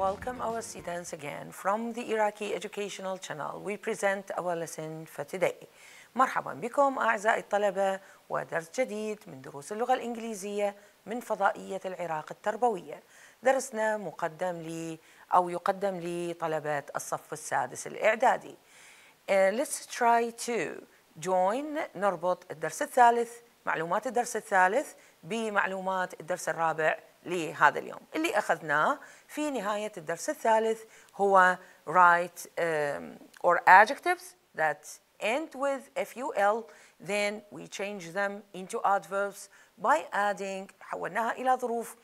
Welcome our students again from the Iraqi Educational Channel. We present our lesson for today. مرحبا بكم أعزائي الطلبة ودرس جديد من دروس اللغة الإنجليزية من فضائية العراق التربوية. درسنا مقدم لي أو يقدم لي طلبة الصف السادس الإعدادي. Uh, let's try to join نربط الدرس الثالث معلومات الدرس الثالث بمعلومات الدرس الرابع لهذا اليوم اللي أخذناه في نهاية الدرس الثالث هو write um, or adjectives that end with FUL then we change them into adverbs by adding حولناها إلى ظروف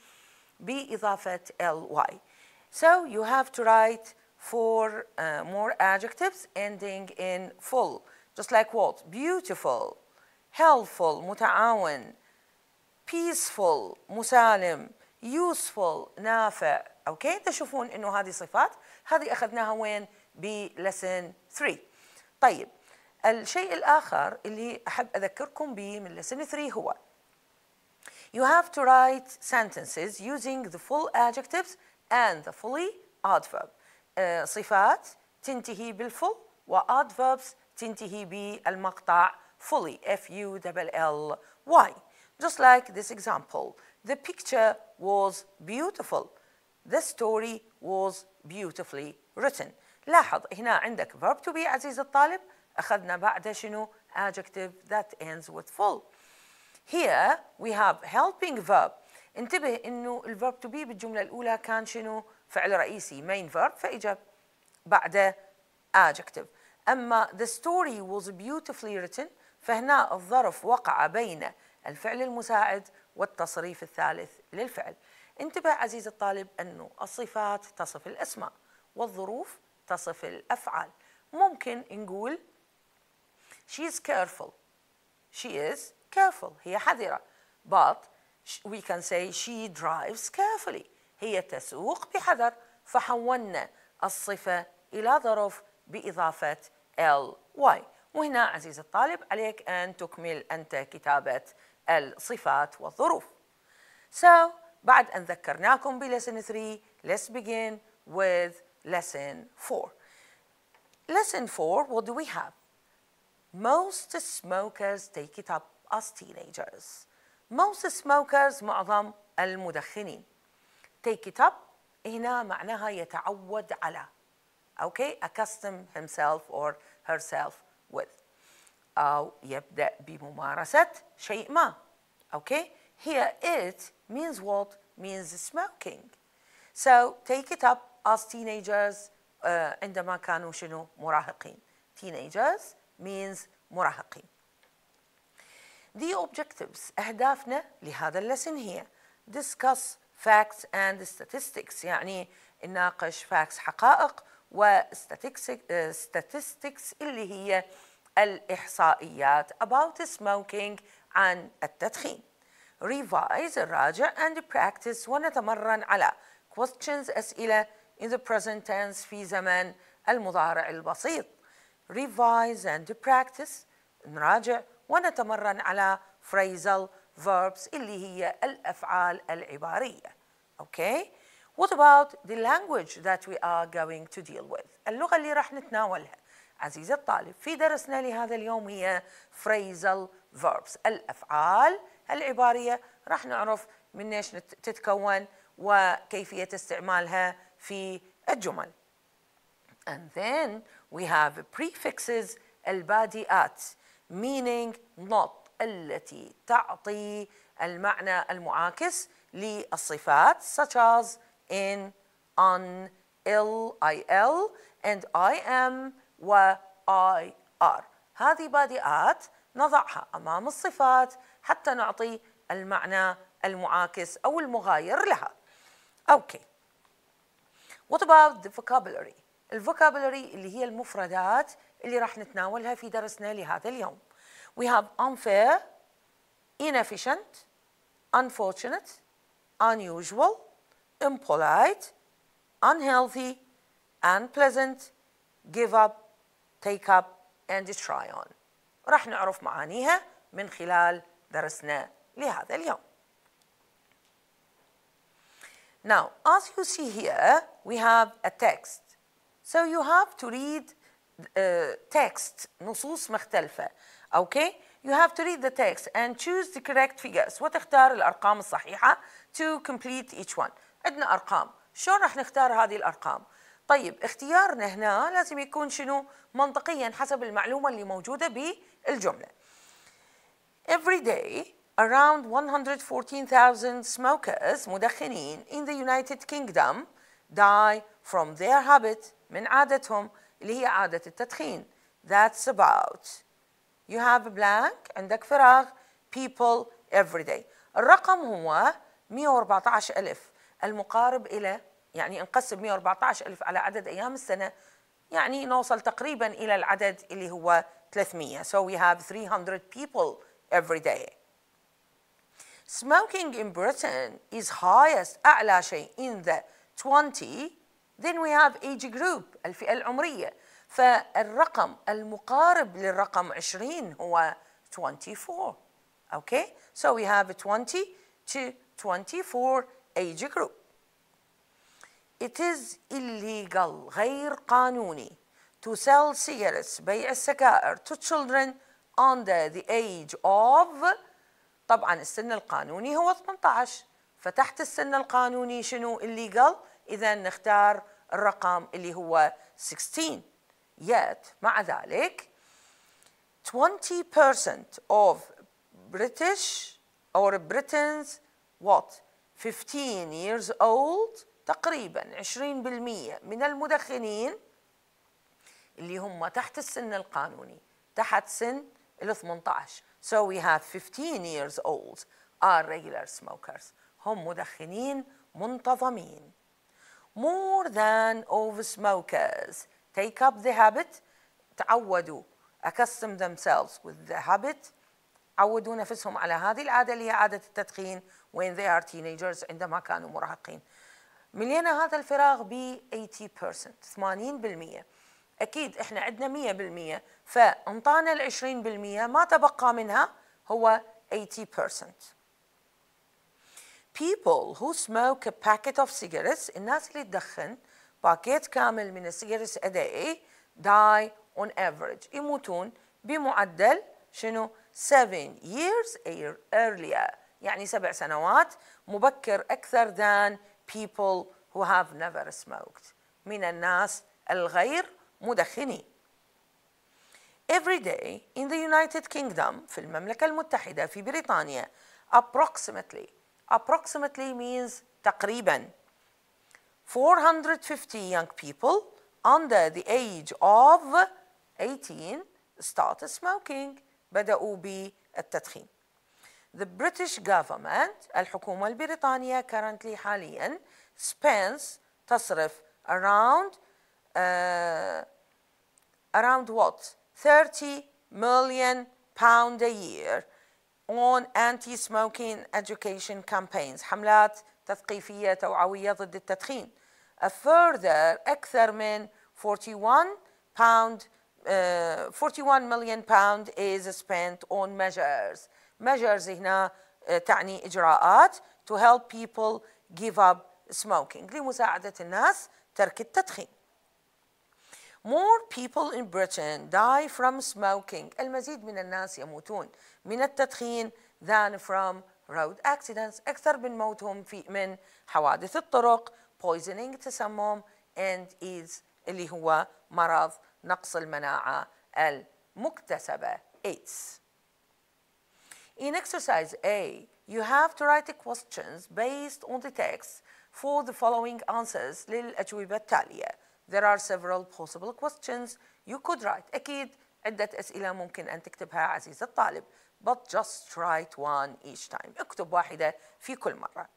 بإضافة ly. So you have to write four uh, more adjectives ending in full just like what? Beautiful, helpful, متعاون, peaceful, مسالم, useful نافع اوكي تشوفون انه هذه صفات هذه اخذناها وين بلسن 3 طيب الشيء الاخر اللي احب اذكركم به من لسن 3 هو You have to write sentences using the full adjectives and the fully adverb. Uh, صفات تنتهي بالفل و adverbs تنتهي بالمقطع fully F U double L Y. Just like this example. The picture was beautiful. The story was beautifully written. لاحظ هنا عندك verb to be عزيز الطالب أخذنا بعده شنو adjective that ends with full. Here we have helping verb. انتبه انه الverb to be بالجملة الأولى كان شنو فعل رئيسي main verb فإجا بعده adjective. أما the story was beautifully written فهنا الظرف وقع بين الفعل المساعد والتصريف الثالث للفعل انتبه عزيزي الطالب أنه الصفات تصف الأسماء والظروف تصف الأفعال ممكن نقول she is careful she is careful هي حذرة but we can say she drives carefully هي تسوق بحذر فحولنا الصفة إلى ظرف بإضافة ly وهنا عزيزي الطالب عليك أن تكمل أنت كتابة الصفات والظروف. So بعد أن ذكرناكم بلسن 3 let's begin with lesson 4. Lesson 4 what do we have? Most smokers take it up as teenagers. Most smokers معظم المدخنين. Take it up هنا معناها يتعود على. Okay, accustom himself or herself with. أو يبدأ بممارسة شيء ما okay here it means what means smoking so take it up as teenagers uh, عندما كانوا شنو مراهقين teenagers means مراهقين the objectives أهدافنا لهذا اللسن هي discuss facts and statistics يعني نناقش facts حقائق و statistics اللي هي الإحصائيات about smoking عن التدخين revise راجع and practice ونتمرن على questions أسئلة in the present tense في زمن المضارع البسيط revise and practice نراجع ونتمرن على phrasal verbs اللي هي الأفعال العبارية okay what about the language that we are going to deal with اللغة اللي راح نتناولها عزيزي الطالب في درسنا لهذا اليوم هي phrasal verbs الأفعال العبارية راح نعرف من ايش تتكون وكيفية استعمالها في الجمل And then we have prefixes البادئات meaning not التي تعطي المعنى المعاكس للصفات such as in on ill I L and I am وآي آر هذه بادئات نضعها أمام الصفات حتى نعطي المعنى المعاكس أو المغاير لها أوكي What about the vocabulary? الفوكابولري اللي هي المفردات اللي راح نتناولها في درسنا لهذا اليوم We have unfair, inefficient, unfortunate, unusual, impolite, unhealthy, unpleasant, give up, take up and try on راح نعرف معانيها من خلال درسنا لهذا اليوم Now, as you see here, we have a text. So you have to read uh, text, نصوص مختلفة. Okay? You have to read the text and choose the correct figures. وتختار الأرقام الصحيحة to complete each one. عندنا أرقام. شلون راح نختار هذه الأرقام؟ طيب اختيارنا هنا لازم يكون شنو منطقيا حسب المعلومة اللي موجودة بالجملة Every day around 114,000 smokers مدخنين in the United Kingdom die from their habit من عادتهم اللي هي عادة التدخين that's about you have a blank عندك فراغ people every day الرقم هو 114 ألف المقارب إلى يعني نقسم 114 ألف على عدد أيام السنة يعني نوصل تقريبا إلى العدد اللي هو 300 so we have 300 people every day smoking in Britain is highest أعلى شيء in the 20 then we have age group الفئة العمرية فالرقم المقارب للرقم 20 هو 24 okay so we have 20 to 24 age group It is illegal غير قانوني to sell cigarettes بيع السكائر to children under the age of طبعا السن القانوني هو 18 فتحت السن القانوني شنو illegal إذا نختار الرقم اللي هو 16 yet مع ذلك 20% of British or Britons what 15 years old تقريبا 20% من المدخنين اللي هم تحت السن القانوني تحت سن ال 18 so we have 15 years old are regular smokers هم مدخنين منتظمين more than of smokers take up the habit تعودوا accustom themselves with the habit عودوا نفسهم على هذه العادة اللي هي عادة التدخين when they are teenagers عندما كانوا مراهقين ملينا هذا الفراغ ب 80% 80% اكيد احنا عندنا 100% فانطانا ال 20% ما تبقى منها هو 80% people who smoke a packet of cigarettes الناس اللي تدخن باكيت كامل من السيجرس a day die on average يموتون بمعدل شنو 7 years earlier يعني سبع سنوات مبكر أكثر than people who have never smoked من الناس الغير مدخنين Every day in the United Kingdom في المملكة المتحدة في بريطانيا approximately approximately means تقريبا 450 young people under the age of 18 start smoking بدأوا بالتدخين the British government الحكومة البريطانية currently حاليا spends تصرف around uh, around what 30 million pound a year on anti-smoking education campaigns حملات تثقيفية توعوية ضد التدخين a further أكثر من 41 pound uh, 41 million pound is spent on measures measures هنا آه، تعني إجراءات to help people give up smoking لمساعدة الناس ترك التدخين More people in Britain die from smoking المزيد من الناس يموتون من التدخين than from road accidents أكثر من موتهم في من حوادث الطرق poisoning تسمم and AIDS اللي هو مرض نقص المناعة المكتسبة AIDS In exercise A, you have to write the questions based on the text for the following answers للأجوبة التالية. There are several possible questions you could write. أكيد عدة أسئلة ممكن أن تكتبها عزيز الطالب. But just write one each time. اكتب واحدة في كل مرة.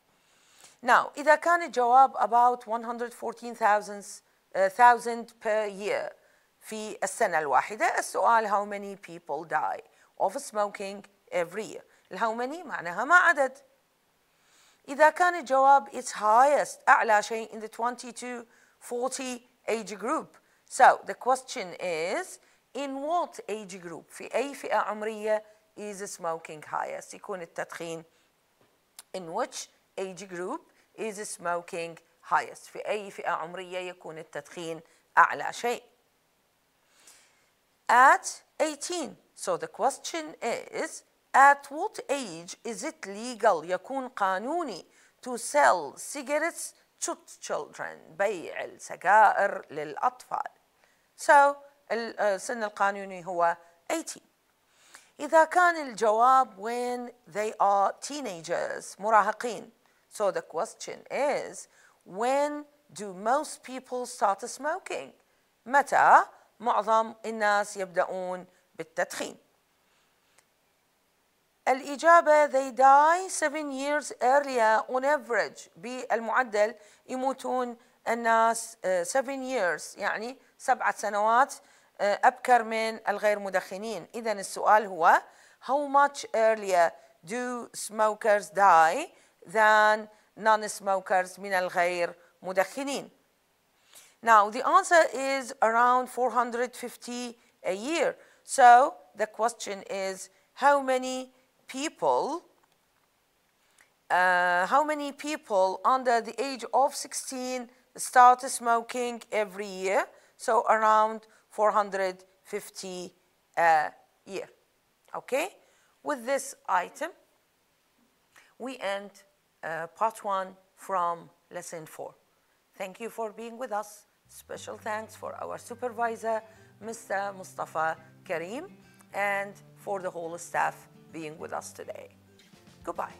Now, إذا كان الجواب about 114,000 uh, per year في السنة الواحدة، السؤال how many people die of smoking every year how many معناها ما عدد إذا كان الجواب it's highest أعلى شيء in the 20 to 40 age group so the question is in what age group في أي فئة عمرية is smoking highest يكون التدخين in which age group is smoking highest في أي فئة عمرية يكون التدخين أعلى شيء at 18 so the question is at what age is it legal يكون قانوني to sell cigarettes to children بيع السجائر للأطفال so السن القانوني هو 18 إذا كان الجواب when they are teenagers مراهقين so the question is when do most people start smoking متى معظم الناس يبدأون بالتدخين الإجابة they die seven years earlier on average بالمعدل يموتون الناس seven years يعني سبعة سنوات أبكر من الغير مدخنين إذا السؤال هو how much earlier do smokers die than non-smokers من الغير مدخنين Now the answer is around 450 a year so the question is how many people, uh, how many people under the age of 16 start smoking every year? So around 450 a uh, year. Okay? With this item, we end uh, part one from lesson four. Thank you for being with us. Special thanks for our supervisor, Mr. Mustafa Karim, and for the whole staff being with us today. Goodbye.